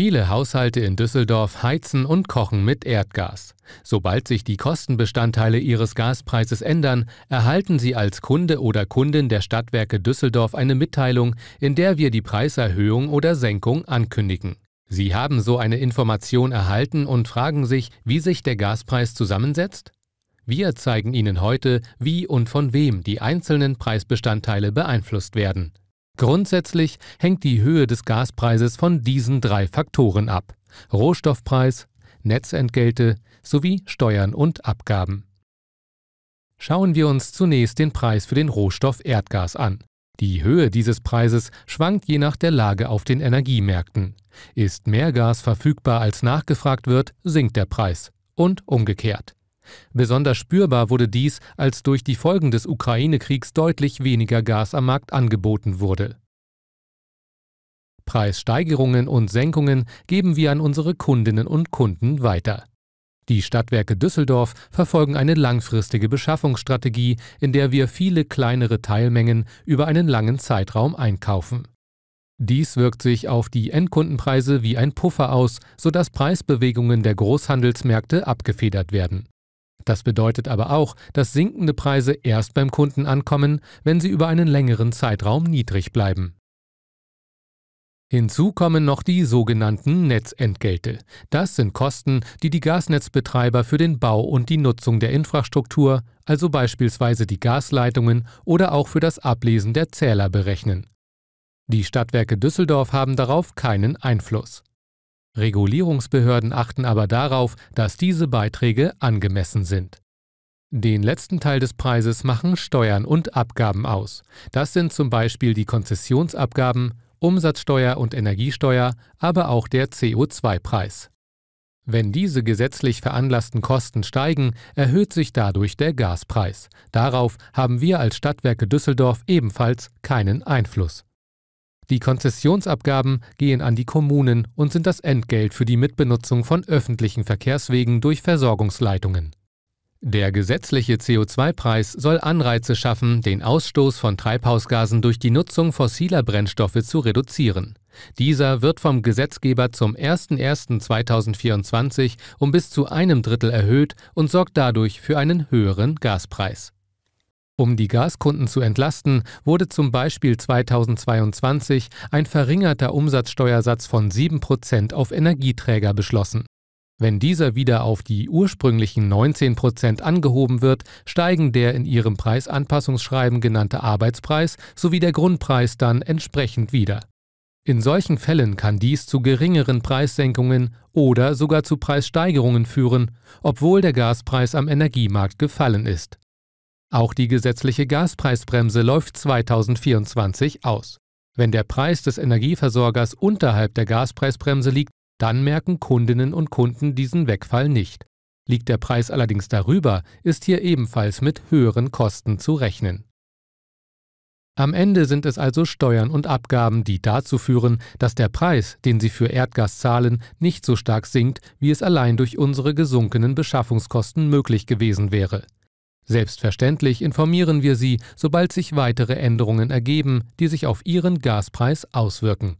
Viele Haushalte in Düsseldorf heizen und kochen mit Erdgas. Sobald sich die Kostenbestandteile ihres Gaspreises ändern, erhalten Sie als Kunde oder Kundin der Stadtwerke Düsseldorf eine Mitteilung, in der wir die Preiserhöhung oder Senkung ankündigen. Sie haben so eine Information erhalten und fragen sich, wie sich der Gaspreis zusammensetzt? Wir zeigen Ihnen heute, wie und von wem die einzelnen Preisbestandteile beeinflusst werden. Grundsätzlich hängt die Höhe des Gaspreises von diesen drei Faktoren ab. Rohstoffpreis, Netzentgelte sowie Steuern und Abgaben. Schauen wir uns zunächst den Preis für den Rohstoff Erdgas an. Die Höhe dieses Preises schwankt je nach der Lage auf den Energiemärkten. Ist mehr Gas verfügbar als nachgefragt wird, sinkt der Preis und umgekehrt. Besonders spürbar wurde dies, als durch die Folgen des Ukraine-Kriegs deutlich weniger Gas am Markt angeboten wurde. Preissteigerungen und Senkungen geben wir an unsere Kundinnen und Kunden weiter. Die Stadtwerke Düsseldorf verfolgen eine langfristige Beschaffungsstrategie, in der wir viele kleinere Teilmengen über einen langen Zeitraum einkaufen. Dies wirkt sich auf die Endkundenpreise wie ein Puffer aus, sodass Preisbewegungen der Großhandelsmärkte abgefedert werden. Das bedeutet aber auch, dass sinkende Preise erst beim Kunden ankommen, wenn sie über einen längeren Zeitraum niedrig bleiben. Hinzu kommen noch die sogenannten Netzentgelte. Das sind Kosten, die die Gasnetzbetreiber für den Bau und die Nutzung der Infrastruktur, also beispielsweise die Gasleitungen oder auch für das Ablesen der Zähler berechnen. Die Stadtwerke Düsseldorf haben darauf keinen Einfluss. Regulierungsbehörden achten aber darauf, dass diese Beiträge angemessen sind. Den letzten Teil des Preises machen Steuern und Abgaben aus. Das sind zum Beispiel die Konzessionsabgaben, Umsatzsteuer und Energiesteuer, aber auch der CO2-Preis. Wenn diese gesetzlich veranlassten Kosten steigen, erhöht sich dadurch der Gaspreis. Darauf haben wir als Stadtwerke Düsseldorf ebenfalls keinen Einfluss. Die Konzessionsabgaben gehen an die Kommunen und sind das Entgelt für die Mitbenutzung von öffentlichen Verkehrswegen durch Versorgungsleitungen. Der gesetzliche CO2-Preis soll Anreize schaffen, den Ausstoß von Treibhausgasen durch die Nutzung fossiler Brennstoffe zu reduzieren. Dieser wird vom Gesetzgeber zum 01.01.2024 um bis zu einem Drittel erhöht und sorgt dadurch für einen höheren Gaspreis. Um die Gaskunden zu entlasten, wurde zum Beispiel 2022 ein verringerter Umsatzsteuersatz von 7% auf Energieträger beschlossen. Wenn dieser wieder auf die ursprünglichen 19% angehoben wird, steigen der in Ihrem Preisanpassungsschreiben genannte Arbeitspreis sowie der Grundpreis dann entsprechend wieder. In solchen Fällen kann dies zu geringeren Preissenkungen oder sogar zu Preissteigerungen führen, obwohl der Gaspreis am Energiemarkt gefallen ist. Auch die gesetzliche Gaspreisbremse läuft 2024 aus. Wenn der Preis des Energieversorgers unterhalb der Gaspreisbremse liegt, dann merken Kundinnen und Kunden diesen Wegfall nicht. Liegt der Preis allerdings darüber, ist hier ebenfalls mit höheren Kosten zu rechnen. Am Ende sind es also Steuern und Abgaben, die dazu führen, dass der Preis, den Sie für Erdgas zahlen, nicht so stark sinkt, wie es allein durch unsere gesunkenen Beschaffungskosten möglich gewesen wäre. Selbstverständlich informieren wir Sie, sobald sich weitere Änderungen ergeben, die sich auf Ihren Gaspreis auswirken.